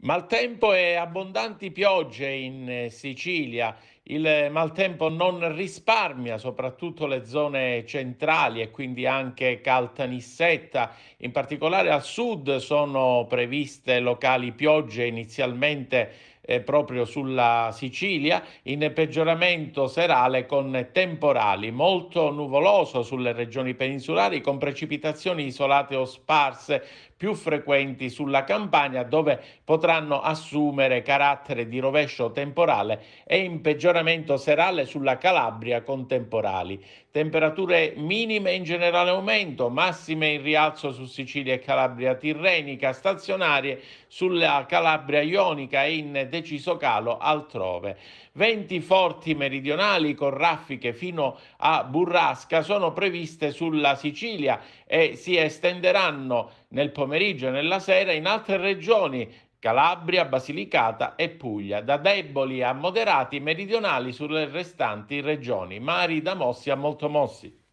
Maltempo e abbondanti piogge in eh, Sicilia. Il maltempo non risparmia soprattutto le zone centrali e quindi anche Caltanissetta, in particolare al sud sono previste locali piogge inizialmente eh, proprio sulla Sicilia, in peggioramento serale con temporali, molto nuvoloso sulle regioni peninsulari con precipitazioni isolate o sparse più frequenti sulla campagna dove potranno assumere carattere di rovescio temporale e in peggioramento miglioramento serale sulla Calabria con temporali. Temperature minime in generale aumento, massime in rialzo su Sicilia e Calabria Tirrenica, stazionarie sulla Calabria Ionica e in deciso calo altrove. Venti forti meridionali con raffiche fino a burrasca sono previste sulla Sicilia e si estenderanno nel pomeriggio e nella sera in altre regioni Calabria, Basilicata e Puglia, da deboli a moderati meridionali sulle restanti regioni, mari da mossi a molto mossi.